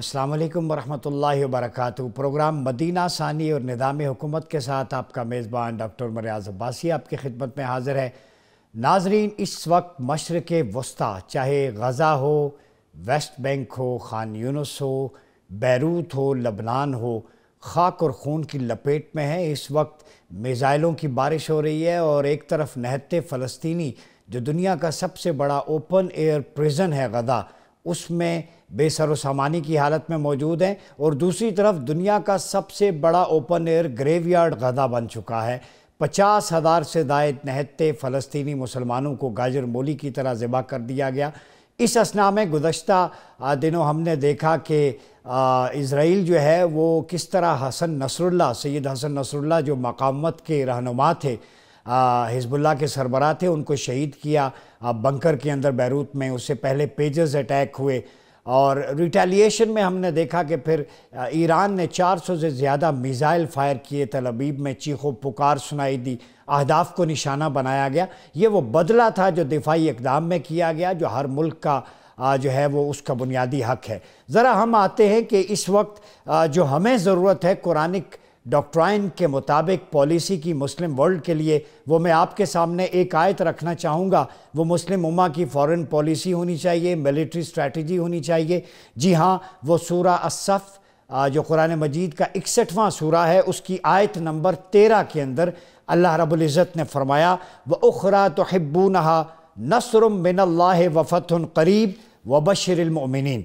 असलकम वरहमल वरक प्रोग्राम मदीना सानी और निदाम हुकूमत के साथ आपका मेज़बान डॉक्टर मरियाज अब्बासी आपकी खिदमत में हाज़िर है नाजरीन इस वक्त मशरक़ वस्ती चाहे गज़ा हो वेस्ट बैंक हो खान यूनस हो बैरूत हो लबनान हो खाक और खून की लपेट में है इस वक्त मिज़ाइलों की बारिश हो रही है और एक तरफ नहते फ़लस्तीनी जो दुनिया का सबसे बड़ा ओपन एयर प्रिजन है गज़ा उसमें सामानी की हालत में मौजूद हैं और दूसरी तरफ दुनिया का सबसे बड़ा ओपन एयर ग्रेवयार्ड गधा बन चुका है पचास हज़ार से दायद नहत्ते फ़लस्तनी मुसलमानों को गाजर मोली की तरह ज़िबा कर दिया गया इस असना में गुजशत दिनों हमने देखा कि इसराइल जो है वो किस तरह हसन नसरुल्ला सैद हसन नसरुल्ला जो मकामत के रहनुमा थे हिजबुल्ला के सरबरा थे उनको शहीद किया बंकर के अंदर बैरूत में उससे पहले पेजर्स अटैक हुए और रिटेलिएशन में हमने देखा कि फिर ईरान ने 400 से ज़्यादा मिज़ाइल फायर किए तल अबीब में चीखों पुकार सुनाई दी अहदाफ को निशाना बनाया गया ये वो बदला था जो दिफाई इकदाम में किया गया जो हर मुल्क का जो है वो उसका बुनियादी हक है ज़रा हम आते हैं कि इस वक्त जो हमें ज़रूरत है कुरानिक डॉक्ट्राइन के मुताबिक पॉलिसी की मुस्लिम वर्ल्ड के लिए वो मैं आपके सामने एक आयत रखना चाहूँगा वो मुस्लिम उमा की फॉरेन पॉलिसी होनी चाहिए मिलिट्री स्ट्रेटजी होनी चाहिए जी हाँ वो सूरा असफ़ जो कुरान मजीद का इकसठवां सूरा है उसकी आयत नंबर तेरह के अंदर अल्लाह रबुल्ज़त ने फरमाया व उखरा तो हिब्बू नहा नसरम बिन वफ़त करीब व बशरमिन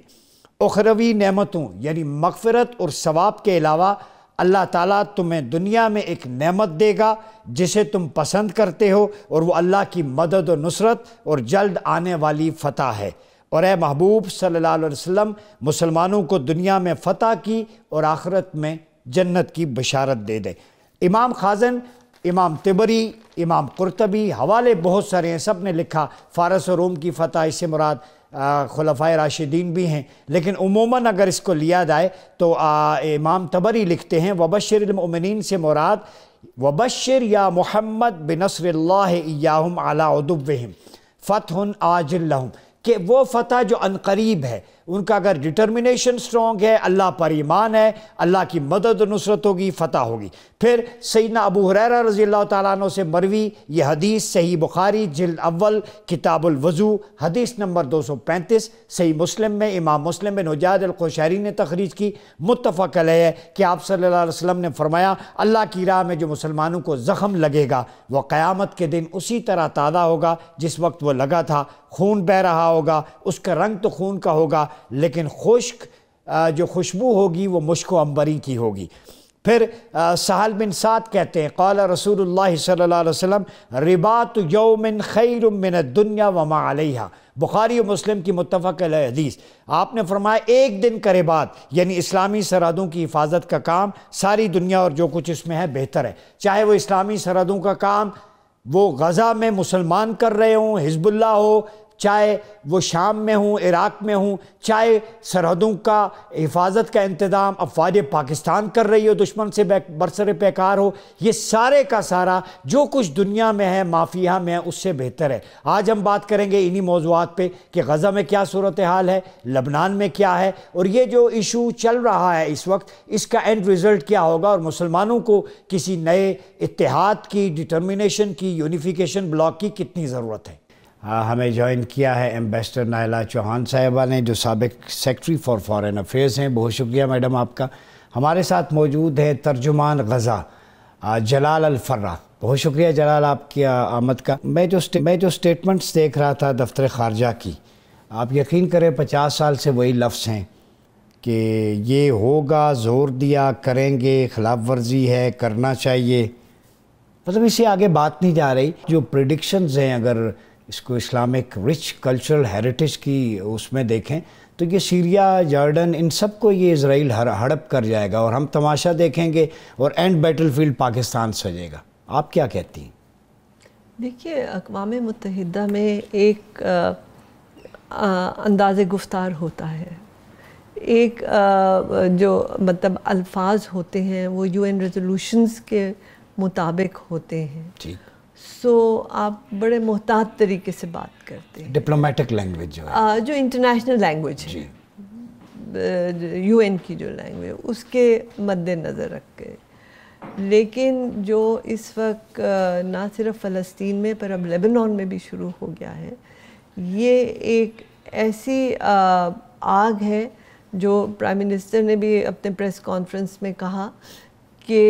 उखरवी नमतों यानी मकफरत और सवाब के अलावा अल्लाह ताला तुम्हें दुनिया में एक नेमत देगा जिसे तुम पसंद करते हो और वो अल्लाह की मदद और नुसरत और जल्द आने वाली फ़तह है और ए महबूब सल्लल्लाहु अलैहि वसल्लम मुसलमानों को दुनिया में फ़तह की और आखरत में जन्नत की बशारत दे दें इमाम खाजन इमाम तिबरी इमाम कुरतबी हवाले बहुत सारे हैं सब ने लिखा फ़ारस और रोम की फ़तह इससे मुराद खलफ़ा राशिदीन भी हैं लेकिन उमूमा अगर इसको लिया जाए तो आ, इमाम तबरी लिखते हैं वबशरमिन से मुराद वबशर या मोहम्मद बिनसरल्लाम अलाउदब फ़त आजिल्लम के वो फ़तह जो अनकरीब है उनका अगर डिटर्मिनेशन स्ट्रॉन्ग है अल्लाह पर ईमान है अल्लाह की मदद नुसरत होगी फ़तह होगी फिर सैदना अबू हर रज़ी अल्लाह तु से मरवी ये हदीस सही बुखारी जिल अव्वल वजू हदीस नंबर दो सौ पैंतीस सही मुस्लिम में इमाम मुस्लिम में नजाद अलखोशारी ने तखरीज की मुतफ़ल है कि आप सल्ला वसम ने फरमाया अल्लाह की राह में जो मुसलमानों को ज़ख़म लगेगा वह क़्यामत के दिन उसी तरह ताज़ा होगा जिस वक्त वह लगा था खून बह रहा होगा उसका रंग तो खून का होगा लेकिन खुश्क जो खुशबू होगी वो मुश्क अंबरी की होगी फिर सहल बिन सात कहते हैं कौल रसूल सल्ला वसम रिबात यौमिन खैर दुनिया वमा आलिया बुखारी मुस्लिम की मुतफ़ हदीस आपने फरमाया एक दिन का रिबात यानी इस्लामी सरहदों की हिफाजत का काम सारी दुनिया और जो कुछ इसमें है बेहतर है चाहे वो इस्लामी सरहदों का काम वो गज़ा में मुसलमान कर रहे हों हिजबुल्ला हो चाहे वो शाम में हूँ इराक़ में हूँ चाहे सरहदों का हिफाजत का इंतज़ाम अफवाज पाकिस्तान कर रही हो दुश्मन से बरसर पैकार हो ये सारे का सारा जो कुछ दुनिया में है माफिया में है उससे बेहतर है आज हम बात करेंगे इन्हीं मौजूद पर कि गज़ा में क्या सूरत हाल है लबनान में क्या है और ये जो इशू चल रहा है इस वक्त इसका एंड रिज़ल्ट क्या होगा और मुसलमानों को किसी नए इतिहाद की डिटर्मिनेशन की यूनिफिकेशन ब्लॉक की कितनी ज़रूरत है हाँ, हमें ज्वाइन किया है एम्बेसडर नायला चौहान साहिबा ने जो सबक सेक्रटरी फॉर फॉरेन अफेयर्स हैं बहुत शुक्रिया मैडम आपका हमारे साथ मौजूद है तर्जुमान गज़ा जलाल अलफर्रा बहुत शुक्रिया जलाल आपकी आमद का मैं जो मैं जो स्टेटमेंट्स देख रहा था दफ्तर खारजा की आप यकीन करें पचास साल से वही लफ्ज़ हैं कि ये होगा ज़ोर दिया करेंगे खिलाफ वर्जी है करना चाहिए मतलब इससे आगे बात नहीं जा रही जो प्रडिक्शंस हैं अगर इसको इस्लामिक रिच कल्चरल हेरिटेज की उसमें देखें तो ये सीरिया जॉर्डन इन सब को ये इसराइल हर हड़प कर जाएगा और हम तमाशा देखेंगे और एंड बैटलफील्ड पाकिस्तान सजेगा आप क्या कहती हैं देखिए अकवाम मुतहदा में एक अंदाज गुफ्तार होता है एक आ, जो मतलब अल्फाज होते हैं वो यूएन रेजोल्यूशंस के मुताबिक होते हैं सो आप बड़े मोहतात तरीके से बात करते हैं डिप्लोमेटिक लैंग्वेज जो है जो इंटरनेशनल लैंग्वेज है यूएन की जो लैंग्वेज उसके मद्देनज़र रख के लेकिन जो इस वक्त ना सिर्फ फ़लस्तीन में पर अब लेबनान में भी शुरू हो गया है ये एक ऐसी आग है जो प्राइम मिनिस्टर ने भी अपने प्रेस कॉन्फ्रेंस में कहा कि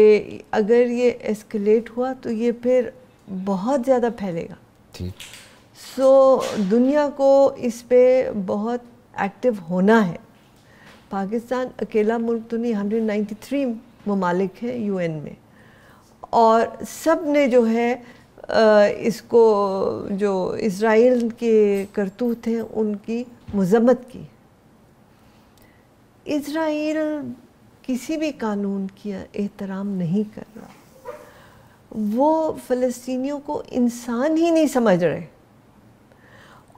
अगर ये एस्केलेट हुआ तो ये फिर बहुत ज़्यादा फैलेगा ठीक सो so, दुनिया को इस पर बहुत एक्टिव होना है पाकिस्तान अकेला मुल्क तो नहीं हंड्रेड थ्री ममालिक हैं एन में और सब ने जो है इसको जो इसराइल के करतूत हैं उनकी मजम्मत की इसराइल किसी भी कानून की एहतराम नहीं कर रहा वो फ़लस्तियों को इंसान ही नहीं समझ रहे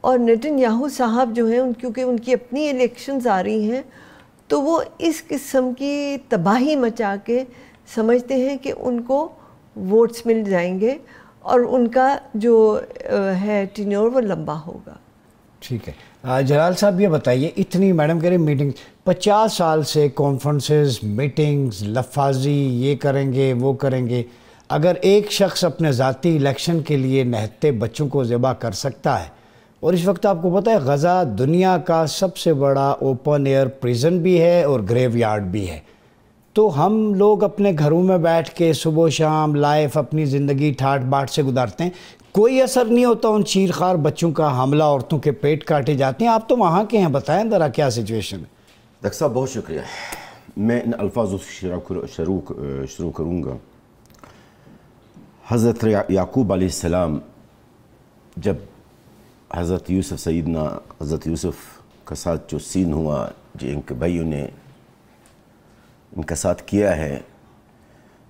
और नितिन याहू साहब जो हैं उन क्योंकि उनकी अपनी इलेक्शंस आ रही हैं तो वो इस किस्म की तबाही मचा के समझते हैं कि उनको वोट्स मिल जाएंगे और उनका जो है टिन्योर वो लंबा होगा ठीक है जलाल साहब ये बताइए इतनी मैडम कह रही मीटिंग पचास साल से कॉन्फ्रेंसेस मीटिंग्स लफाजी ये करेंगे वो करेंगे अगर एक शख्स अपने ज़ाती इलेक्शन के लिए नहते बच्चों को ज़िबा कर सकता है और इस वक्त आपको पता है गज़ा दुनिया का सबसे बड़ा ओपन एयर प्रिजन भी है और ग्रेव यार्ड भी है तो हम लोग अपने घरों में बैठ के सुबह शाम लाइफ अपनी ज़िंदगी ठाट बाट से गुजारते हैं कोई असर नहीं होता उन चीरखार बच्चों का हमला औरतों के पेट काटे जाते हैं आप तो वहाँ के हैं बताएं ज़रा क्या सिचुएशन है डॉक्टर साहब बहुत शुक्रिया मैं इन अल्फाजों से करूँगा हज़रत याकूब आसमाम जब हज़रत यूसुफ सईदना हज़रत यूसुफ का साथ जो सीन हुआ जो इनके भाइयों ने इनका साथ किया है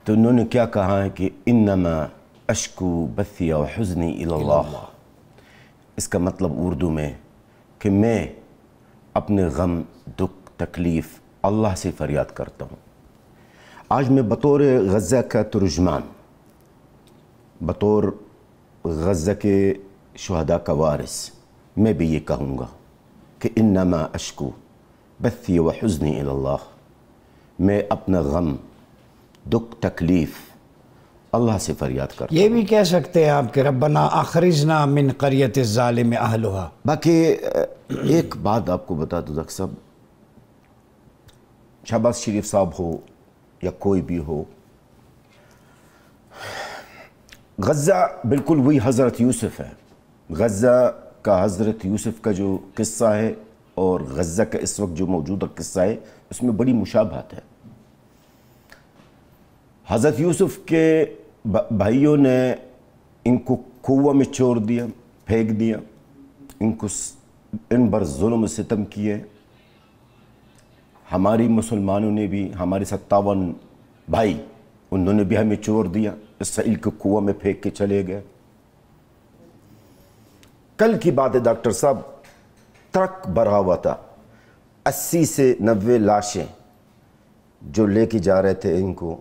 तो उन्होंने क्या कहा है कि इन अशकु अशकू और हजनी इसका मतलब उर्दू में कि मैं अपने गम दुख तकलीफ़ अल्लाह से फ़रियाद करता हूँ आज मैं बतौर गज़ा का तर्जुमान बतौर गज़ा के शहदा का वारिस मैं भी ये कहूँगा कि इन नमा अशकू बस्ती व हजनी मैं अपना गम दुख तकलीफ़ अल्लाह से फरियाद कर ये भी कह सकते हैं आप कि रबना आखरिजना मिन करियत ालिम अहलहा बाकी एक बात आपको बता दो डॉक्टर साहब शहबाज शरीफ साहब हो या कोई भी हो गज़ा बिल्कुल वही हज़रत यूसुफ है गज़ा का हज़रत यूसुफ का जो किस्सा है और गज़ा का इस वक्त जो मौजूदा किस्सा है उसमें बड़ी मुशाबहत है हज़रत यूसुफ के भाइयों ने इनको कुआ में छोड़ दिया फेंक दिया इनको इन पर जुल्म सितम किए हमारी मुसलमानों ने भी हमारे सत्तावन भाई उन्होंने भी हमें चोर दिया इसराइल के कुआ में फेंक के चले गए कल की बात है डॉक्टर साहब ट्रक भरा हुआ था अस्सी से नबे लाशें जो लेके जा रहे थे इनको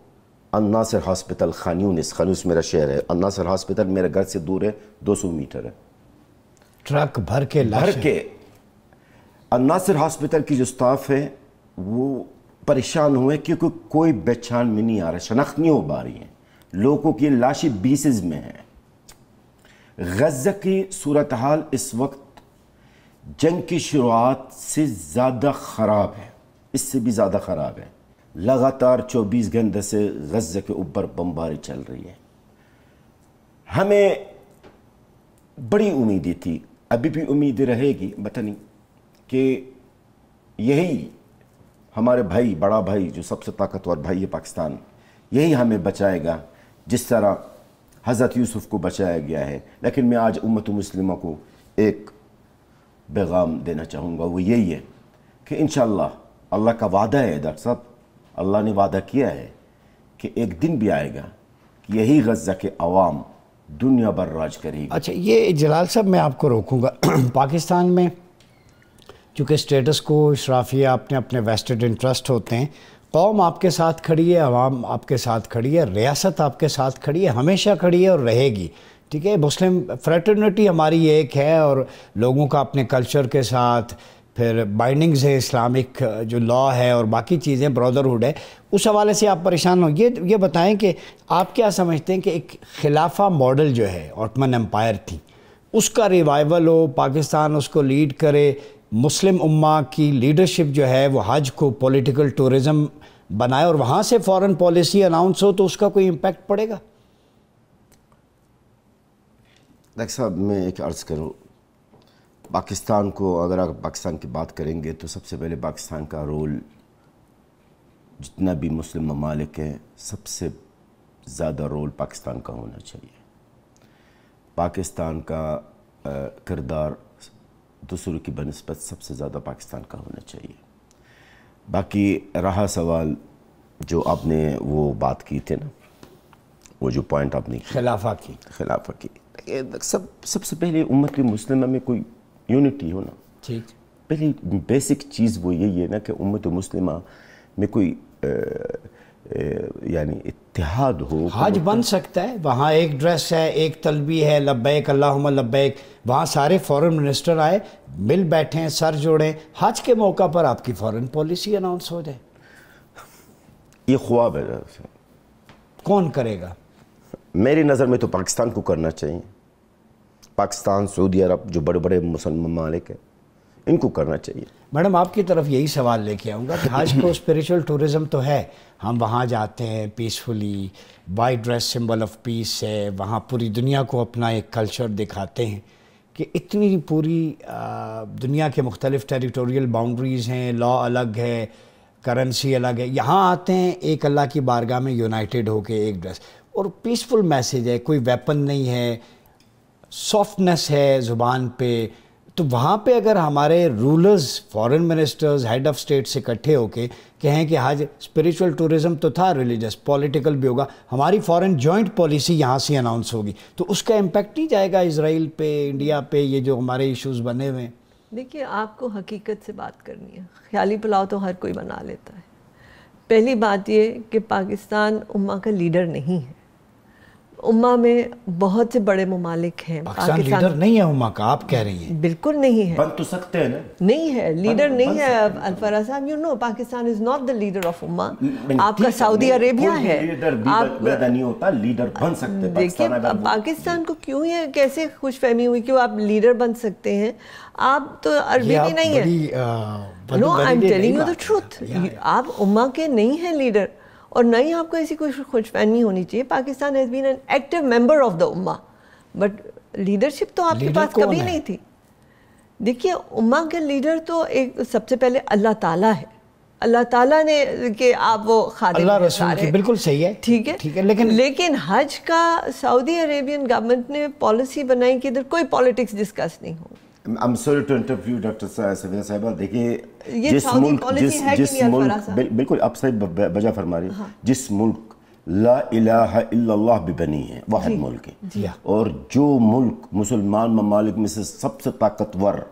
अन्नासर हॉस्पिटल खानूनस खानूस मेरा शहर है अन्नासर हॉस्पिटल मेरे घर से दूर है 200 मीटर है ट्रक भर के भर के अन्नासर हॉस्पिटल की जो स्टाफ है वो परेशान हुए क्योंकि कोई बेचान में नहीं आ रहा शनाख्त नहीं हो पा रही है लोगों की लाशें बीस में हैं गज़ा की सूरत हाल इस वक्त जंग की शुरुआत से ज़्यादा ख़राब है इससे भी ज़्यादा ख़राब है लगातार 24 घंटे से गज़ा के ऊपर बमबारी चल रही है हमें बड़ी उम्मीदें थी अभी भी उम्मीद रहेगी पता नहीं कि यही हमारे भाई बड़ा भाई जो सबसे ताकतवर भाई है पाकिस्तान यही हमें बचाएगा जिस तरह हज़रत यूसुफ़ को बचाया गया है लेकिन मैं आज उम्मत मुस्लिम को एक पैगाम देना चाहूँगा वो यही है कि इन अल्लाह का वादा है डॉक्टर साहब अल्लाह ने वादा किया है कि एक दिन भी आएगा कि यही गज़ा के अवाम दुनिया भर राज करेगी अच्छा ये जलाल साहब मैं आपको रोकूँगा पाकिस्तान में क्योंकि स्टेटस को इशराफिया अपने अपने वेस्टेड इंटरेस्ट होते हैं कौम आपके साथ खड़ी है आवाम आपके साथ खड़ी है रियासत आपके साथ खड़ी है हमेशा खड़ी है और रहेगी ठीक है मुस्लिम फ्रेटर्निटी हमारी एक है और लोगों का अपने कल्चर के साथ फिर बाइंडिंग्स है इस्लामिक जो लॉ है और बाकी चीज़ें ब्रदरहुड है उस हवाले से आप परेशान हो ये ये बताएं कि आप क्या समझते हैं कि एक खिलाफा मॉडल जो है ऑटमन एम्पायर थी उसका रिवाइवल हो पाकिस्तान उसको लीड करे मुस्लिम उम्मा की लीडरशिप जो है वो हज को पॉलिटिकल टूरिज़म बनाए और वहाँ से फॉरेन पॉलिसी अनाउंस हो तो उसका कोई इम्पैक्ट पड़ेगा डॉक्टर साहब मैं एक अर्ज़ करूँ पाकिस्तान को अगर आप पाकिस्तान की बात करेंगे तो सबसे पहले पाकिस्तान का रोल जितना भी मुस्लिम ममालिक हैं सबसे ज़्यादा रोल पाकिस्तान का होना चाहिए पाकिस्तान का किरदार दूसरों की बनस्बत सबसे ज़्यादा पाकिस्तान का होना चाहिए बाकी रहा सवाल जो आपने वो बात की थी ना वो जो पॉइंट आपने खिलाफा की खिलाफा की सब सबसे पहले उम्मत मुस्लिम में कोई यूनिटी हो ना ठीक पहली बेसिक चीज़ वो यही है ना कि उम्मत मुस्लिम में कोई यानी इतिहाद हो हज बन सकता है वहाँ एक ड्रेस है एक तलबी है लब्बैक अल्लाह लब्बैक वहाँ सारे फॉरेन मिनिस्टर आए मिल हैं सर जोड़े हज के मौका पर आपकी फॉरेन पॉलिसी अनाउंस हो जाए ये ख्वाब है कौन करेगा मेरी नज़र में तो पाकिस्तान को करना चाहिए पाकिस्तान सऊदी अरब जो बड़े बड़े मुसलमान मालिक हैं इनको करना चाहिए मैडम आपकी तरफ यही सवाल लेके आऊँगा कि आज को स्पिरिचुअल टूरिज़्म तो है हम वहाँ जाते हैं peacefully white dress symbol of peace है वहाँ पूरी दुनिया को अपना एक कल्चर दिखाते हैं कि इतनी पूरी दुनिया के मुख्तलिफ टेरिटोरियल बाउंड्रीज़ हैं लॉ अलग है करेंसी अलग है यहाँ आते हैं एक अल्लाह की बारगाह में यूनाइटेड होके एक ड्रेस और पीसफुल मैसेज है कोई वेपन नहीं है सॉफ्टनेस है ज़ुबान पे तो वहाँ पे अगर हमारे rulers foreign ministers head of states इकट्ठे होके कहें कि आज स्पिरिचुअल टूरिज्म तो था रिलीजियस पॉलिटिकल भी होगा हमारी फॉरेन जॉइंट पॉलिसी यहाँ से अनाउंस होगी तो उसका इम्पैक्ट नहीं जाएगा इसराइल पे इंडिया पे ये जो हमारे इश्यूज़ बने हुए हैं देखिए आपको हकीकत से बात करनी है ख्याली पुलाव तो हर कोई बना लेता है पहली बात ये कि पाकिस्तान उम्मा का लीडर नहीं है उम्मा में बहुत से बड़े ममालिक हैं पाकिस्तान लीडर नहीं है उम्मा का आप कह रही हैं बिल्कुल नहीं है बन तो सकते हैं ना नहीं है लीडर बन, नहीं बन है अलफरा साहब you know Pakistan is not the leader of उम्मा आपका सऊदी अरेबिया है लीडर आप नहीं होता लीडर बन सकते देखिए पाकिस्तान को क्यों ये कैसे खुश फहमी हुई क्यों आप लीडर बन सकते हैं आप तो अरबी नहीं है no I am telling you the truth आप उम्मा के नहीं है लीडर और ना ही आपको ऐसी कोई खुशफहमी होनी चाहिए Pakistan has been an active member of the उम्मा बट लीडरशिप तो आपके पास कभी नहीं थी देखिए उम्मा के लीडर तो एक सबसे पहले अल्लाह ताला है अल्लाह ताला ने के आप वो खादे अल्लाह रसूल की बिल्कुल सही है ठीक है ठीक है लेकिन लेकिन हज का सऊदी अरेबियन गवर्नमेंट ने पॉलिसी बनाई कि इधर कोई पॉलिटिक्स डिस्कस नहीं होगी I'm sorry to interrupt Dr. Safia साहबा देखिए जिस मुल्क जिस जिस मुल्क बिल्कुल आप सही बजा फरमा रही हाँ। जिस मुल्क ला इलाहा भी बनी है वाहद मुल्क है और जो मुल्क मुसलमान ममालिक में से सबसे ताकतवर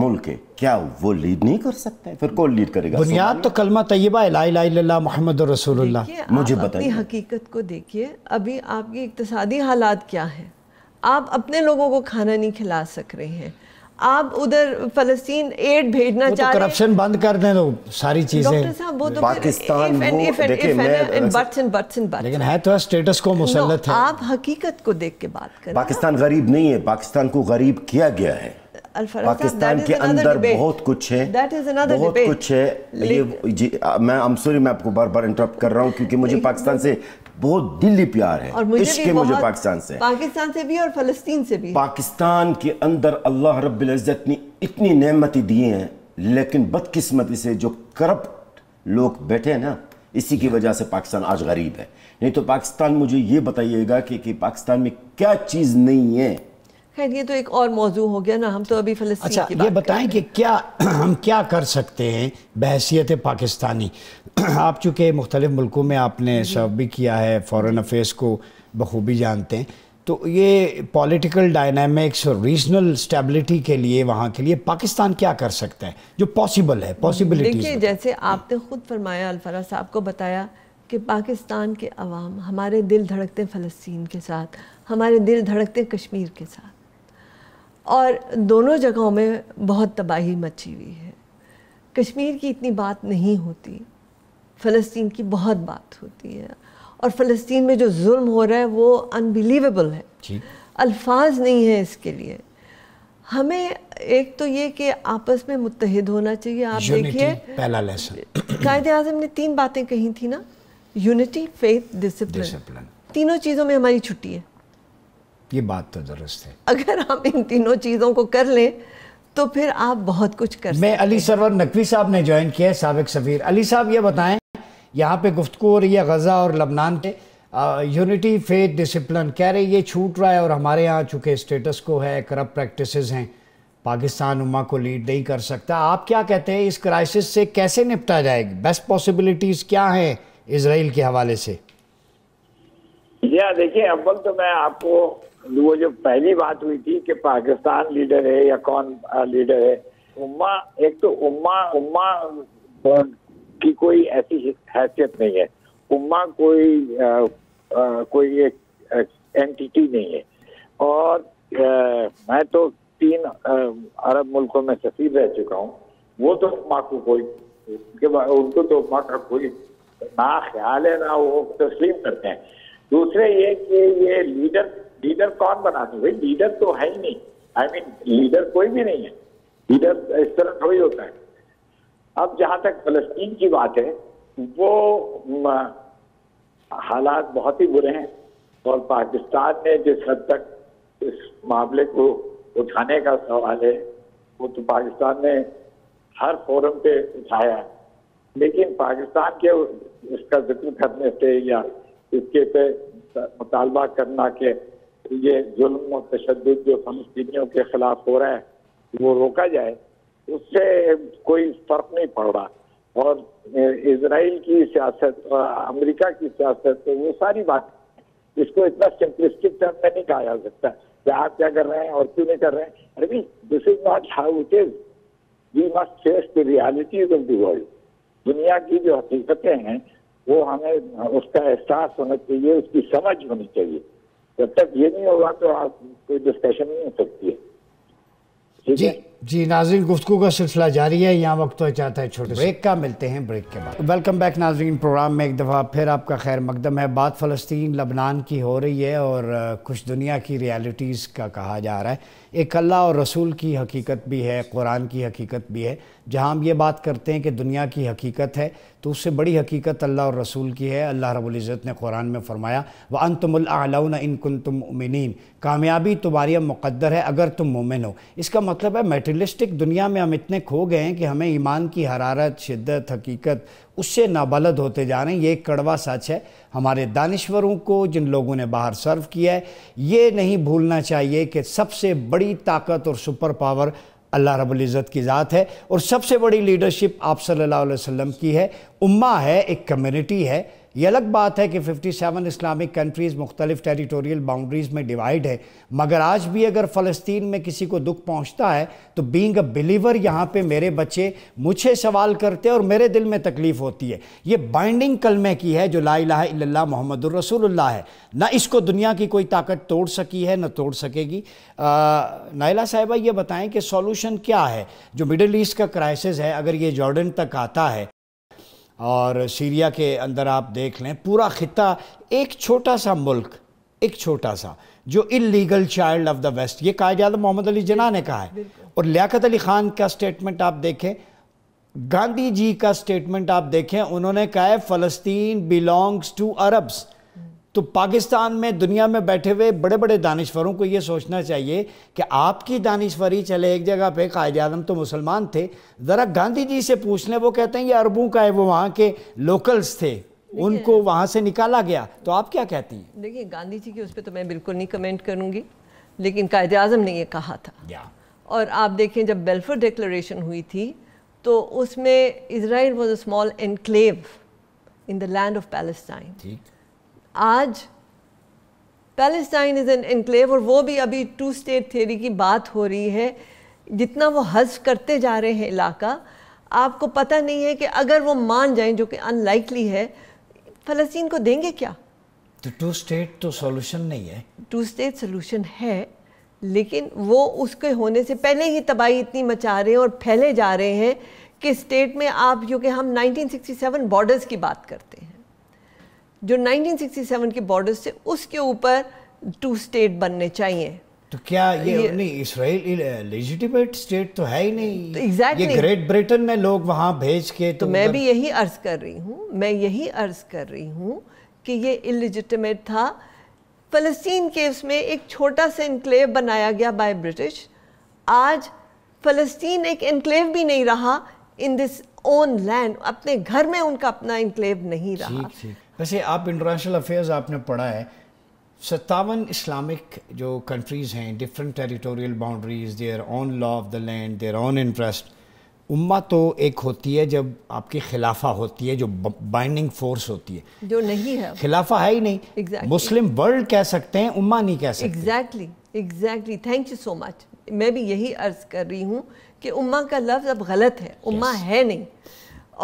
मुल्क है क्या वो लीड नहीं कर सकते फिर कौन लीड करेगा बुनियाद तो कलमा तय्यबा ला मोहम्मद रसूलुल्लाह मुझे बताइए हकीकत को देखिए अभी आपकी इकतसादी हालात क्या है आप अपने लोगों को खाना नहीं खिला सक रहे हैं आप उधर फलस्तीन एड भेजना तो चाह रहे करप्शन बंद कर दें तो सारी चीजें लेकिन है तो स्टेटस को मुसलत है आप हकीकत को देख के बात करें पाकिस्तान गरीब नहीं है पाकिस्तान को गरीब किया गया है पाकिस्तान के अंदर बहुत कुछ है बहुत कुछ है ये मैं आई सॉरी मैं आपको बार बार इंटरप्ट कर रहा हूँ क्योंकि मुझे पाकिस्तान से बहुत दिल्ली प्यार है और मुझे इश्क है मुझे पाकिस्तान से पाकिस्तान से भी और फलस्तीन से भी पाकिस्तान के अंदर अल्लाह रब्ज़त ने इतनी नमतें दी है लेकिन बदकिस्मती से जो करप्ट लोग बैठे हैं ना इसी की वजह से पाकिस्तान आज गरीब है नहीं तो पाकिस्तान मुझे ये बताइएगा कि, कि पाकिस्तान में क्या चीज़ नहीं है खैर ये तो एक और मौजू हो गया ना हम तो अभी फलस्तीन अच्छा की बात ये बताएं कि क्या हम क्या कर सकते हैं बहसीत पाकिस्तानी आप चूँकि मुख्तलिफ मुल्कों में आपने सर्व भी किया है फ़ॉरन अफेयर्स को बखूबी जानते हैं तो ये पॉलिटिकल डायनामिक्स और रीजनल स्टेबिलिटी के लिए वहाँ के लिए पाकिस्तान क्या कर सकता है जो पॉसिबल है पॉसिबिलिटी देखिए जैसे आपने खुद फरमाया अलफरा साहब को बताया कि पाकिस्तान के अवाम हमारे दिल धड़कते फ़लस्तीन के साथ हमारे दिल धड़कते कश्मीर के साथ और दोनों जगहों में बहुत तबाही मची हुई है कश्मीर की इतनी बात नहीं होती फ़लस्तीन की बहुत बात होती है और फ़लस्तीन में जो जुल्म हो रहा है वो अनबिलीवेबल है अल्फाज नहीं है इसके लिए हमें एक तो ये कि आपस में मुतहद होना चाहिए आप देखिए पहला लेसन कायद अजम ने तीन बातें कही थी ना यूनिटी फेथ डिसिप्लिन तीनों चीज़ों में हमारी छुट्टी है ये बात तो दुरुस्त है अगर आप इन तीनों चीज़ों को कर लें तो फिर आप बहुत कुछ कर मैं अली सरवर नकवी साहब ने ज्वाइन किया है सबक सफ़ीर अली साहब ये बताएं यहाँ पे गुफ्तु हो रही है गज़ा और लबनान के यूनिटी फेथ डिसिप्लिन कह रहे ये छूट रहा है और हमारे यहाँ चूँकि स्टेटस को है करप्ट प्रैक्टिस हैं पाकिस्तान उमा को लीड नहीं कर सकता आप क्या कहते हैं इस क्राइसिस से कैसे निपटा जाएगा बेस्ट पॉसिबिलिटीज़ क्या हैं इसराइल के हवाले से जी हाँ, देखिए अव्वल तो मैं आपको वो जो पहली बात हुई थी कि पाकिस्तान लीडर है या कौन लीडर है उम्मा एक तो उम्मा उम्मा की कोई ऐसी हैसियत नहीं है उम्मा कोई आ, आ, कोई एक एंटिटी नहीं है और आ, मैं तो तीन आ, अरब मुल्कों में सफीर रह चुका हूँ वो तो उम्मा को कोई उनके उनको तो उम्मा का कोई ना ख्याल है ना वो तस्लीम करते हैं दूसरे ये कि ये लीडर लीडर कौन बनाते भाई लीडर तो है ही नहीं I I mean mean, leader कोई भी नहीं है लीडर इस तरह थोड़ी होता है अब जहां तक फलस्तीन की बात है वो हालात बहुत ही बुरे हैं और पाकिस्तान ने जिस हद तक इस मामले को उठाने का सवाल है वो तो पाकिस्तान ने हर फोरम पे उठाया है लेकिन पाकिस्तान के इसका जिक्र करने से या इसके पे मुतालबा करना के ये जुल्म और तशद जो फलस्तियों के खिलाफ हो रहा है वो रोका जाए उससे कोई फर्क नहीं पड़ रहा और इसराइल की सियासत और अमेरिका की सियासत तो वो सारी बात इसको इतना सिंपलिस्टिक टर्म में नहीं कहा जा सकता कि आप क्या कर रहे हैं और क्यों नहीं कर रहे हैं अरे this is not how it is we must face the realities of the world दुनिया की जो हकीकतें हैं वो हमें उसका एहसास होना चाहिए उसकी समझ होनी चाहिए जब तक ये नहीं होगा तो आप कोई डिस्कशन नहीं हो सकती है ठीक है जी नाजरीन गुफ्तु का सिलसिला जारी है यहाँ वक्त तो चाहता है छोटे ब्रेक का मिलते हैं ब्रेक के बाद वेलकम बैक नाजरीन प्रोग्राम में एक दफ़ा फिर आपका खैर मकदम है बात फ़लस्तीन लबनान की हो रही है और कुछ दुनिया की रियलिटीज़ का कहा जा रहा है एक अल्लाह और रसूल की हकीकत भी है कुरान की हकीकत भी है जहाँ हम ये बात करते हैं कि दुनिया की हकीकत है तो उससे बड़ी हकीकत अल्लाह और रसूल की है अल्लाह रबुल्ज़त ने कुरान में फ़रमाया व अनतमलाउन इनकुन तुम उमिन कामयाबी तुम्हारी मुक़दर है अगर तुम मुमिन हो इसका मतलब है मटेरियलिस्टिक दुनिया में हम इतने खो गए हैं कि हमें ईमान की हरारत शिद्दत हकीकत उससे नाबलद होते जा रहे हैं ये एक कड़वा सच है हमारे दानश्वरों को जिन लोगों ने बाहर सर्व किया है ये नहीं भूलना चाहिए कि सबसे बड़ी ताकत और सुपर पावर अल्लाह इज़्ज़त की ज़ात है और सबसे बड़ी लीडरशिप आप सल्लल्लाहु अलैहि वसल्लम की है उम्मा है एक कम्युनिटी है ये अलग बात है कि 57 इस्लामिक कंट्रीज़ मुख्तलिफ टेरिटोरियल बाउंड्रीज़ में डिवाइड है मगर आज भी अगर फ़लस्तीन में किसी को दुख पहुंचता है तो बींग अ बिलीवर यहाँ पे मेरे बच्चे मुझे सवाल करते हैं और मेरे दिल में तकलीफ़ होती है ये बाइंडिंग कलमे की है जो ला मोहम्मद रसूलुल्लाह है ना इसको दुनिया की कोई ताकत तोड़ सकी है ना तोड़ सकेगी नायला साहिबा ये बताएं कि सोलूशन क्या है जो मिडल ईस्ट का क्राइसिस है अगर ये जॉर्डन तक आता है और सीरिया के अंदर आप देख लें पूरा खत्ता एक छोटा सा मुल्क एक छोटा सा जो illegal child of the west ये कहा जाता मोहम्मद अली जना ने कहा है और लियाकत अली ख़ान का स्टेटमेंट आप देखें गांधी जी का स्टेटमेंट आप देखें उन्होंने कहा है फ़लस्तीन बिलोंग्स टू अरब्स तो पाकिस्तान में दुनिया में बैठे हुए बड़े बड़े दानश्वरों को ये सोचना चाहिए कि आपकी दानश्वरी चले एक जगह पे कायद आजम तो मुसलमान थे ज़रा गांधी जी से पूछ लें वो कहते हैं ये अरबों का है वो वहाँ के लोकल्स थे उनको वहाँ से निकाला गया तो आप क्या कहती हैं देखिए गांधी जी की उस पर तो मैं बिल्कुल नहीं कमेंट करूँगी लेकिन कायद अजम ने यह कहा था और आप देखें जब बेल्फर डिक्लेरेशन हुई थी तो उसमें Israel was a small enclave in the land of Palestine ठीक आज पैलेस्टाइन इज़ एन एनक्लेव और वो भी अभी टू स्टेट थ्योरी की बात हो रही है जितना वो हज करते जा रहे हैं इलाका आपको पता नहीं है कि अगर वो मान जाएं जो कि अनलाइकली है फ़लस्तीन को देंगे क्या तो टू स्टेट तो सॉल्यूशन नहीं है टू स्टेट सॉल्यूशन है लेकिन वो उसके होने से पहले ही तबाही इतनी मचा रहे हैं और फैले जा रहे हैं कि स्टेट में आप जो कि हम 1967 बॉर्डर्स की बात करते हैं जो 1967 के बॉर्डर से उसके ऊपर टू स्टेट बनने चाहिए तो क्या ये, ये नहीं इसराइल लेजिटिमेट स्टेट तो है ही नहीं तो exactly, ये ग्रेट ब्रिटेन में लोग वहाँ भेज के तो, तो मैं भी यही अर्ज कर रही हूँ मैं यही अर्ज कर रही हूँ कि ये इलिजिटिमेट था फलस्तीन के उसमें एक छोटा सा इनक्लेव बनाया गया बाय ब्रिटिश आज फलस्तीन एक इनक्लेव भी नहीं रहा इन दिस ओन लैंड अपने घर में उनका अपना इनक्लेव नहीं रहा थीक, थीक. वैसे आप इंटरनेशनल अफेयर्स आपने पढ़ा है सत्तावन इस्लामिक जो कंट्रीज़ हैं different territorial boundaries their own law of the land their own interest उम्मा तो एक होती है जब आपके खिलाफा होती है जो बाइंडिंग फोर्स होती है जो नहीं है खिलाफा है ही नहीं exactly. मुस्लिम वर्ल्ड कह सकते हैं उम्मा नहीं कह सकते exactly exactly thank you so much मैं भी यही अर्ज कर रही हूँ कि उम्मा का लफ्ज़ अब गलत है उम्मा yes. है नहीं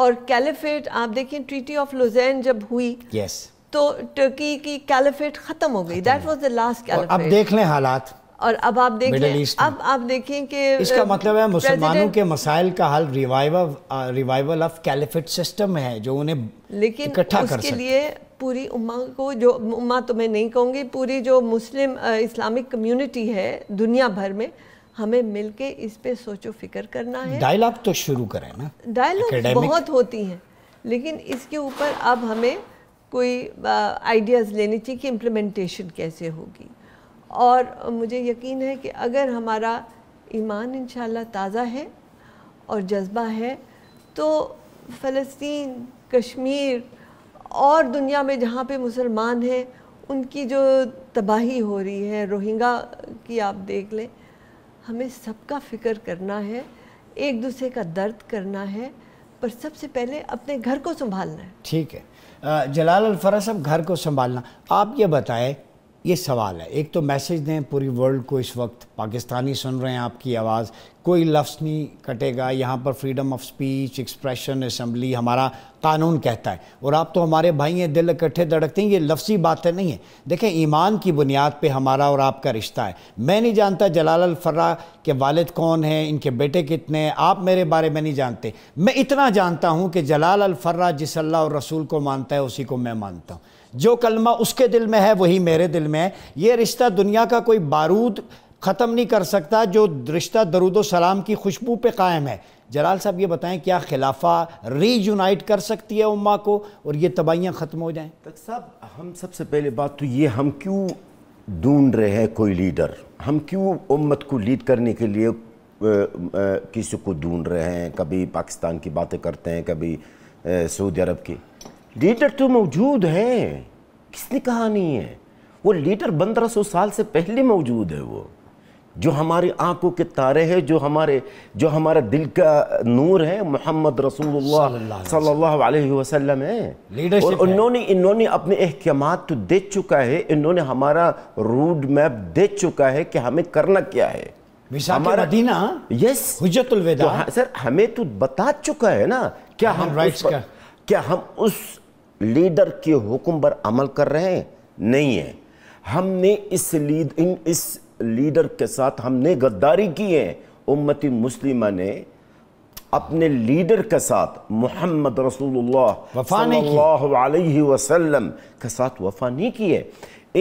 और कैलिफेट आप देखिए ट्रीटी ऑफ लुजैन जब हुई yes. तो टर्की की कैलिफेट खत्म हो गई that was the last caliphate अब देख लें हालात और अब आप देख लें अब आप देखें कि इसका मतलब है मुसलमानों के मसाइल का हल revival revival of caliphate system है जो उन्हें लेकिन इकट्ठा कर सके लिए पूरी उम्मा को जो उम्मा तो मैं नहीं कहूंगी पूरी जो मुस्लिम इस्लामिक कम्युनिटी है दुनिया भर में हमें मिलके इस पे सोचो फिक्र करना है डायलॉग तो शुरू करें ना डायलॉग बहुत होती हैं लेकिन इसके ऊपर अब हमें कोई आइडियाज़ लेने चाहिए कि इम्प्लीमेंटेशन कैसे होगी और मुझे यकीन है कि अगर हमारा ईमान इन ताज़ा है और जज्बा है तो फ़लस्तीन कश्मीर और दुनिया में जहाँ पे मुसलमान हैं उनकी जो तबाही हो रही है रोहिंगा की आप देख लें हमें सबका फिक्र करना है एक दूसरे का दर्द करना है पर सबसे पहले अपने घर को संभालना है ठीक है जलाल अलफरा साहब घर को संभालना आप ये बताएं ये सवाल है एक तो मैसेज दें पूरी वर्ल्ड को इस वक्त पाकिस्तानी सुन रहे हैं आपकी आवाज़ कोई लफ्स नहीं कटेगा यहाँ पर freedom of speech expression assembly हमारा कानून कहता है और आप तो हमारे भाई हैं दिल इकट्ठे धड़कते हैं ये लफ्सी बातें नहीं है देखें ईमान की बुनियाद पे हमारा और आपका रिश्ता है मैं नहीं जानता जलाल अलफर्रा के वालद कौन हैं इनके बेटे कितने हैं आप मेरे बारे में नहीं जानते मैं इतना जानता हूँ कि जलाल अलफर्रा जिस अल्लाह और रसूल को मानता है उसी को मैं मानता हूँ जो कलमा उसके दिल में है वही मेरे दिल में है ये रिश्ता दुनिया का कोई बारूद ख़त्म नहीं कर सकता जो रिश्ता दरुद सलाम की खुशबू पे कायम है जलाल साहब ये बताएं क्या खिलाफा रीयूनाइट कर सकती है उम्मा को और ये तबाहियाँ ख़त्म हो जाएं तक साहब हम सबसे पहले बात तो ये हम क्यों ढूंढ रहे हैं कोई लीडर हम क्यों उम्मत को लीड करने के लिए किसी को ढूंढ रहे हैं कभी पाकिस्तान की बातें करते हैं कभी सऊदी अरब की लीडर तो मौजूद है किसने कहा नहीं है वो लीडर पंद्रह सौ साल से पहले मौजूद है वो जो हमारी आंखों के तारे हैं जो हमारे जो हमारा दिल का नूर है मोहम्मद रसूलुल्लाह सल्लल्लाहु अलैहि वसल्लम है और उन्होंने इन्होंने अपने अहकाम तो दे चुका है इन्होंने हमारा रोड मैप दे चुका है कि हमें करना क्या है हमारा दीना यस हुजतुल वेदा तो हाँ, सर हमें तो बता चुका है ना क्या हम राइट्स का क्या हम उस लीडर के हुक्म पर अमल कर रहे हैं नहीं है हमने इस लीड इन इस लीडर के साथ हमने गद्दारी की है उम्मती मुस्लिमा ने अपने लीडर के साथ मोहम्मद रसूलुल्लाह सल्लल्लाहु अलैहि वसल्लम के साथ वफा नहीं की है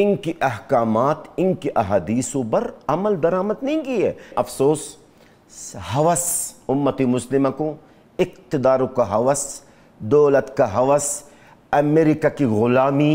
इनके अहकाम इनकी अहदीसों पर अमल दरामद नहीं की है अफसोस हवस उम्मती मुस्लिम को इकतदारों का हवस दौलत का हवस अमेरिका की ग़ुलामी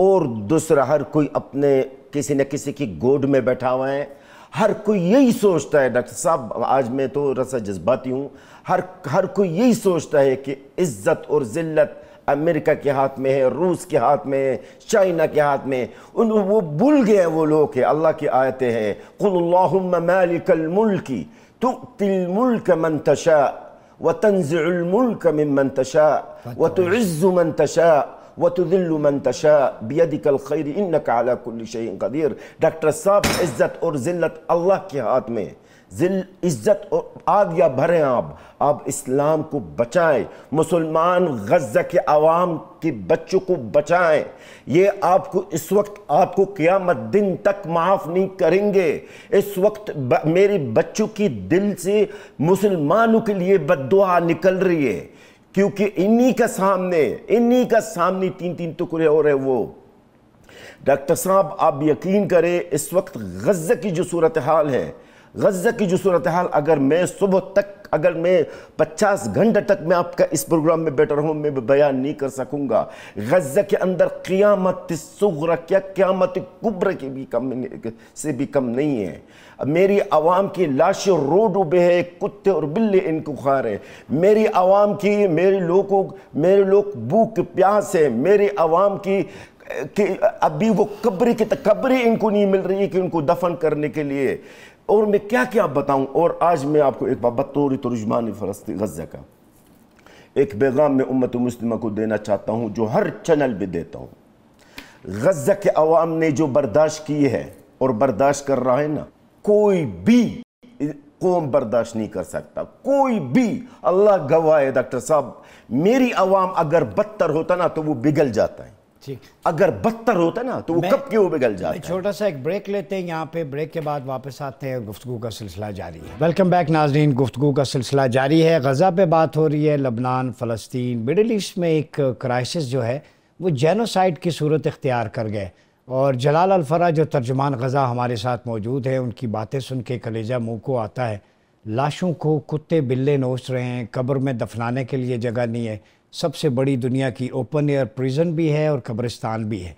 और दूसरा हर कोई अपने किसी न किसी की गोद में बैठा हुआ है हर कोई यही सोचता है डॉक्टर साहब आज मैं तो रसा जज्बाती हूँ हर हर कोई यही सोचता है कि इज़्ज़त और ज़िल्लत अमेरिका के हाथ में है रूस के हाथ में है चाइना के हाथ में उन वो भूल गए वो लोग है अल्लाह की आयतें हैं कुल्लाहुम्मा मालिकल मुल्की तुतिल मुल्क मन तशा وتنزع الملك ممن تشاء وتعز من تشاء وتذل من تشاء بيدك الخير انك على كل شيء قدير دكتور साहब عزت اور ذلت الله کے ہاتھ میں जिल इज़्ज़त और आग या आप आप इस्लाम को बचाएं मुसलमान गजा के आवाम के बच्चों को बचाएं ये आपको इस वक्त आपको क़्यामत दिन तक माफ़ नहीं करेंगे इस वक्त ब, मेरे बच्चों की दिल से मुसलमानों के लिए बदुआ निकल रही है क्योंकि इन्हीं का सामने इन्हीं का सामने तीन तीन टुकड़े हो रहे वो डॉक्टर साहब आप यकीन करें इस वक्त गजा की जो सूरत हाल है गज़ा की जो सूरत हाल अगर मैं सुबह तक अगर मैं 50 घंटे तक मैं आपका इस प्रोग्राम में रहा हूँ मैं बयान नहीं कर सकूँगा गज़ा के अंदर क़ियामत सगरा क्या क़्यामत कुब्र की भी कम से भी कम नहीं है मेरी आवाम की लाश रोड उबे है कुत्ते और बिल्ले इनको खा रहे मेरी आवाम की मेरे लोगों मेरे लोग भूख प्यास है मेरी आवाम की कि अभी वो कब्र की तकबरी इनको नहीं मिल रही है कि उनको दफन करने के लिए और मैं क्या क्या बताऊं और आज मैं आपको एक बतौर तर्जुमान तो फरस्त गज़ा का एक पैगाम में उम्मत मुस्लिम को देना चाहता हूं जो हर चैनल पर देता हूं गज़ा के अवाम ने जो बर्दाश्त की है और बर्दाश्त कर रहा है ना कोई भी कौम बर्दाश्त नहीं कर सकता कोई भी अल्लाह गवाह है डॉक्टर साहब मेरी आवाम अगर बदतर होता ना तो वो बिगल जाता है ठीक अगर बदतर होता ना तो वो कब क्यों बिगल जाता है छोटा सा एक ब्रेक लेते हैं यहाँ पे ब्रेक के बाद वापस आते हैं गुफ्तु का सिलसिला जारी है वेलकम बैक नाजरीन गुफ्तु का सिलसिला जारी है गज़ा पे बात हो रही है लबनान फ़लस्तीन मिडल ईस्ट में एक क्राइसिस जो है वो जेनोसाइड की सूरत इख्तियार कर गए और जलाल अलफरा जो तर्जमान गज़ा हमारे साथ मौजूद है उनकी बातें सुन के कलेजा मुँह को आता है लाशों को कुत्ते बिल्ले नोच रहे हैं कब्र में दफनाने के लिए जगह नहीं है सबसे बड़ी दुनिया की ओपन एयर प्रिजन भी है और कब्रिस्तान भी है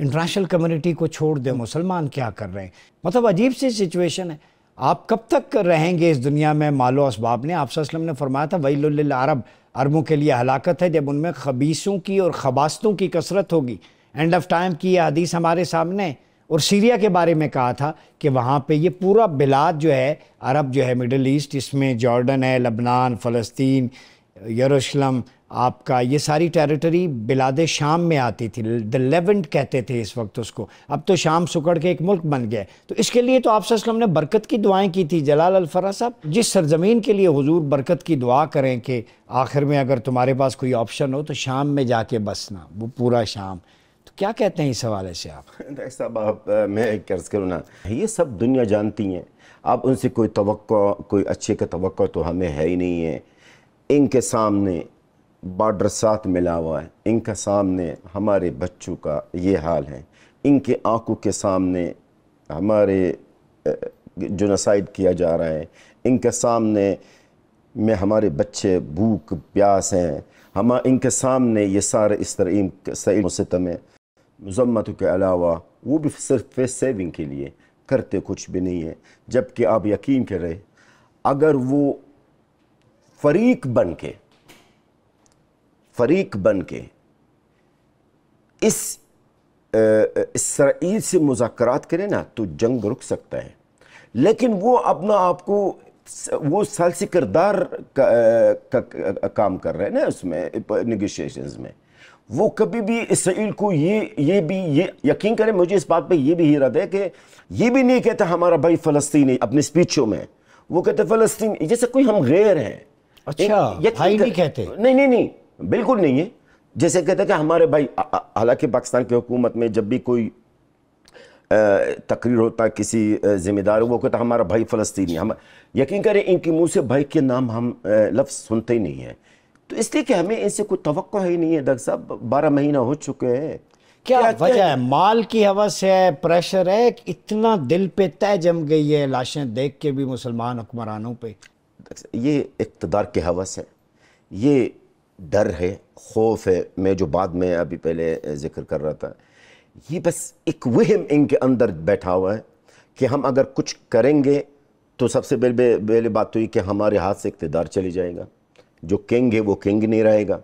इंटरनेशनल कम्युनिटी को छोड़ दें मुसलमान क्या कर रहे हैं मतलब अजीब सी सिचुएशन है आप कब तक रहेंगे इस दुनिया में मालो इसबाब ने आप ने फरमाया था वही अरब अरबों के लिए हलाकत है जब उनमें खबीसों की और खबास्तों की कसरत होगी एंड ऑफ टाइम की यह हदीस हमारे सामने और सीरिया के बारे में कहा था कि वहाँ पे ये पूरा बिलाद जो है अरब जो है मिडल ईस्ट इसमें जॉर्डन है लबनान फ़लस्तीन यरूशलम आपका ये सारी टेरिटरी बिलाद शाम में आती थी द लेवेंट कहते थे इस वक्त उसको अब तो शाम सुकड़ के एक मुल्क बन गया तो इसके लिए तो आप सल्लम ने बरकत की दुआएं की थी जलाल अलफरा साहब जिस सरजमीन के लिए हुजूर बरकत की दुआ करें कि आखिर में अगर तुम्हारे पास कोई ऑप्शन हो तो शाम में जाके बसना वो पूरा शाम तो क्या कहते हैं इस हवाले से आप साहब आप मैं एक करूँ ना ये सब दुनिया जानती हैं आप उनसे कोई तो कोई अच्छे का तो हमें है ही नहीं है इनके सामने बॉर्डर साथ मिला हुआ है इनका सामने हमारे बच्चों का ये हाल है इनके आंखों के सामने हमारे नसाइड किया जा रहा है इनके सामने में हमारे बच्चे भूख प्यास हैं हम इनके सामने ये सारे इस तरह सही सितम मजम्मतों के अलावा वो भी सिर्फ फेस सेविंग के लिए करते कुछ भी नहीं है जबकि आप यकीन करें अगर वो फरीक बन के फरीक बन के इस इसराइल से मुजात करें ना तो जंग रुक सकता है लेकिन वो अपना आपको वो सालसी किरदार का, का, का, का, काम कर रहे हैं ना उसमें निगोशिएशन में वो कभी भी इसराइल को ये ये भी ये यकीन करें मुझे इस बात पे ये भी हीरा है कि ये भी नहीं कहता हमारा भाई फ़लस्तीनी अपने स्पीचों में वो कहते फ़लस्तीन जैसे कोई हम गैर हैं अच्छा भाई नहीं कहते नहीं नहीं नहीं बिल्कुल नहीं है जैसे कहते हैं कि हमारे भाई हालांकि पाकिस्तान की हुकूमत में जब भी कोई तकरीर होता है किसी ज़िम्मेदार वो कहता हमारा भाई फ़लस्तीनी हम यकीन करें इनके मुंह से भाई के नाम हम लफ्ज़ सुनते ही नहीं हैं तो इसलिए कि हमें इनसे कोई तो ही नहीं है डॉक्टर साहब बारह महीना हो चुके हैं क्या, क्या वजह है माल की हवस है प्रेशर है इतना दिल पे तय जम गई है लाशें देख के भी मुसलमान हुक्मरानों पे ये इकतदार की हवस है ये डर है खौफ है मैं जो बाद में अभी पहले ज़िक्र कर रहा था ये बस एक वहम इनके अंदर बैठा हुआ है कि हम अगर कुछ करेंगे तो सबसे पहले पहले बात तो ये कि हमारे हाथ से इकतदार चले जाएगा जो किंग है वो किंग नहीं रहेगा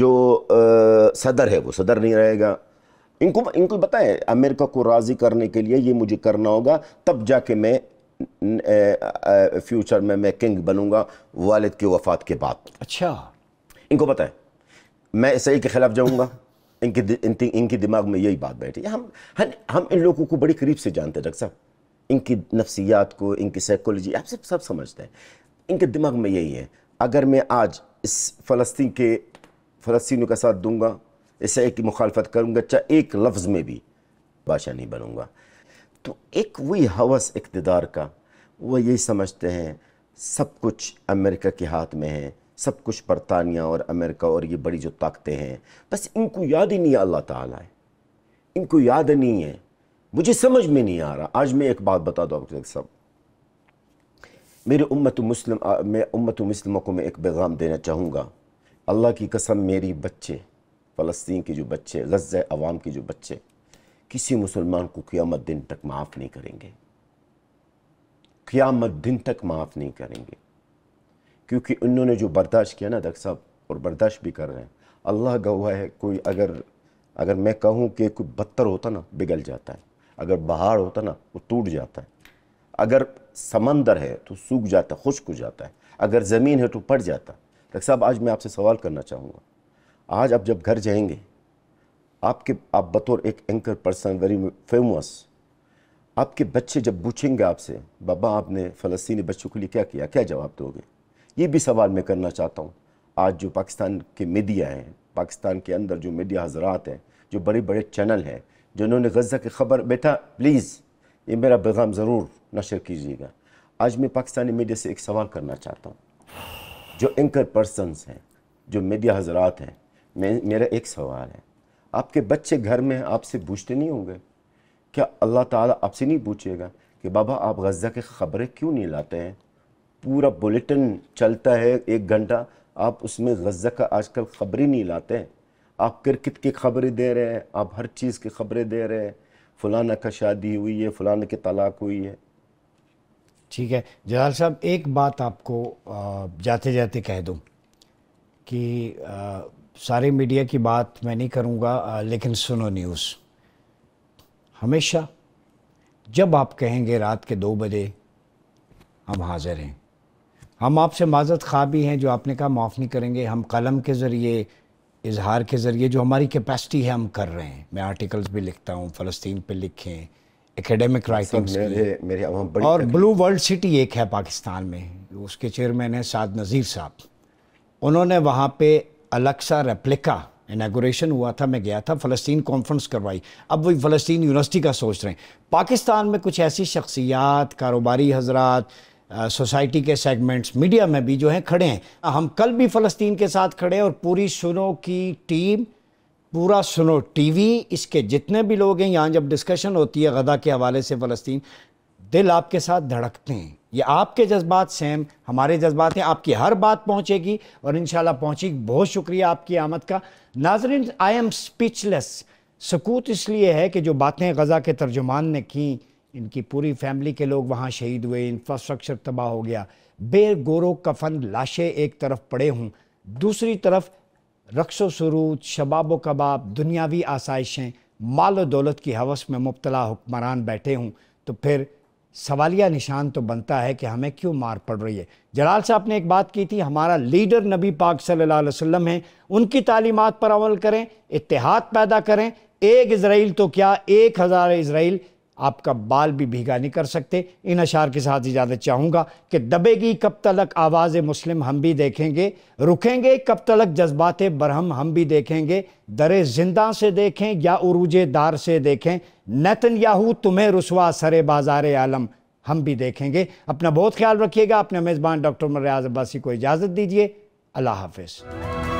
जो आ, सदर है वो सदर नहीं रहेगा इनको इनको बताएं अमेरिका को राज़ी करने के लिए ये मुझे करना होगा तब जाके मैं फ्यूचर में मैं किंग बनूंगा वालिद की वफ़ात के बाद अच्छा इनको पता है मैं इसराइल के खिलाफ जाऊँगा इनके दि, इनके दिमाग में यही बात बैठी हम हम हम इन लोगों को बड़ी करीब से जानते हैं डॉक्टर साहब इनकी नफसियात को इनकी साइकोलॉजी आप सब सब समझते हैं इनके दिमाग में यही है अगर मैं आज इस फ़लस्तीन के फ़लस्तियों का साथ दूंगा इसराइल की मुखालफत करूँगा चाहे एक लफ्ज़ में भी बादशाह नहीं बनूँगा तो एक वही हवस इकतदार का वह यही समझते हैं सब कुछ अमेरिका के हाथ में है सब कुछ बरतानिया और अमेरिका और ये बड़ी जो ताकतें हैं बस इनको याद ही नहीं अल्लाह ताला है इनको याद नहीं है मुझे समझ में नहीं आ रहा आज मैं एक बात बता दूँ आप सब मेरे उम्मत मुस्लिम मैं उम्मत मुस्लिमों को मैं एक पैगाम देना चाहूँगा अल्लाह की कसम मेरी बच्चे फ़लस्तीन के जो बच्चे गज़ अवाम के जो बच्चे किसी मुसलमान को क़ियामत दिन तक माफ़ नहीं करेंगे क़ियामत दिन तक माफ़ नहीं करेंगे क्योंकि उन्होंने जो बर्दाश्त किया ना डॉक्टर साहब और बर्दाश्त भी कर रहे हैं अल्लाह गवाह है कोई अगर अगर मैं कहूँ कि कोई बदतर होता ना बिगल जाता है अगर बहाड़ होता ना वो टूट जाता है अगर समंदर है तो सूख जाता है खुश्क हो जाता है अगर ज़मीन है तो पट जाता है डॉक्टर साहब आज मैं आपसे सवाल करना चाहूँगा आज आप जब घर जाएंगे आपके आप बतौर एक एंकर पर्सन वेरी फेमस आपके बच्चे जब पूछेंगे आपसे बाबा आपने फ़लस्तीनी बच्चों के लिए क्या किया क्या जवाब दोगे ये भी सवाल मैं करना चाहता हूँ आज जो पाकिस्तान के मीडिया हैं पाकिस्तान के अंदर जो मीडिया हजरात हैं जो बड़े बड़े चैनल हैं जिन्होंने गज़ा की खबर बेटा प्लीज़ ये मेरा पैगाम ज़रूर नशर कीजिएगा आज मैं पाकिस्तानी मीडिया से एक सवाल करना चाहता हूँ जो एंकर पर्सनस हैं जो मीडिया हजरात हैं मेरा एक सवाल है आपके बच्चे घर में आपसे पूछते नहीं होंगे क्या अल्लाह ताला आपसे नहीं पूछेगा कि बाबा आप गज़ा की खबरें क्यों नहीं लाते हैं पूरा बुलेटिन चलता है एक घंटा आप उसमें गज़ा का आजकल ख़बर ही नहीं लाते हैं आप क्रिकेट की खबरें दे रहे हैं आप हर चीज़ की खबरें दे रहे हैं फलाना का शादी हुई है फलाना की तलाक हुई है ठीक है जलाल साहब एक बात आपको जाते जाते कह दूं कि सारे मीडिया की बात मैं नहीं करूंगा लेकिन सुनो न्यूज़ हमेशा जब आप कहेंगे रात के दो बजे हम हाज़िर हैं हम आपसे माजत खा भी हैं जो आपने कहा माफ़ नहीं करेंगे हम कलम के ज़रिए इजहार के ज़रिए जो हमारी कैपेसिटी है हम कर रहे हैं मैं आर्टिकल्स भी लिखता हूँ फ़लस्तीन पे लिखें एकेडमिक राइटिंग्स और ब्लू वर्ल्ड सिटी एक है पाकिस्तान में उसके चेयरमैन हैं साद नज़ीर साहब उन्होंने वहाँ पे अलक्सा रेप्लिका इनागोरेशन हुआ था मैं गया था फ़लस्तीन कॉन्फ्रेंस करवाई अब वही फ़लस्तीन यूनिवर्सिटी का सोच रहे हैं पाकिस्तान में कुछ ऐसी शख्सियात कारोबारी हजरात सोसाइटी के सेगमेंट्स मीडिया में भी जो हैं खड़े हैं हम कल भी फ़लस्तीन के साथ खड़े हैं और पूरी सुनो की टीम पूरा सुनो टीवी इसके जितने भी लोग हैं यहाँ जब डिस्कशन होती है गदा के हवाले से फ़लस्तीन दिल आपके साथ धड़कते हैं ये आपके जज्बात सेम हमारे जज्बात हैं आपकी हर बात पहुँचेगी और इन पहुँची बहुत शुक्रिया आपकी आमद का नाजरन आई एम स्पीचलेस सकूत इसलिए है कि जो बातें गज़ा के तर्जुमान ने की इनकी पूरी फैमिली के लोग वहाँ शहीद हुए इंफ्रास्ट्रक्चर तबाह हो गया गोरो कफन लाशें एक तरफ पड़े हों दूसरी तरफ रक्सो सरूद शबाब कबाब दुनियावी आसाइशें माल दौलत की हवस में मुबतला हुक्मरान बैठे हों तो फिर सवालिया निशान तो बनता है कि हमें क्यों मार पड़ रही है जलाल साहब ने एक बात की थी हमारा लीडर नबी पाक सल्लल्लाहु अलैहि वसल्लम है उनकी तालीमत पर अमल करें इतिहाद पैदा करें एक इसराइल तो क्या एक हज़ार इसराइल आपका बाल भी भीगा नहीं कर सकते इन अशार के साथ इजाज़त चाहूँगा कि दबेगी कब तलक आवाज़ मुस्लिम हम भी देखेंगे रुकेंगे कब तलक जज्बात बरहम हम भी देखेंगे दर जिंदा से देखें या उरूज दार से देखें नतन याहू तुम्हें रसुआ सरे बाजार आलम हम भी देखेंगे अपना बहुत ख्याल रखिएगा अपने मेज़बान डॉक्टर मरियाज अब्बासी को इजाज़त दीजिए अल्लाह हाफिज़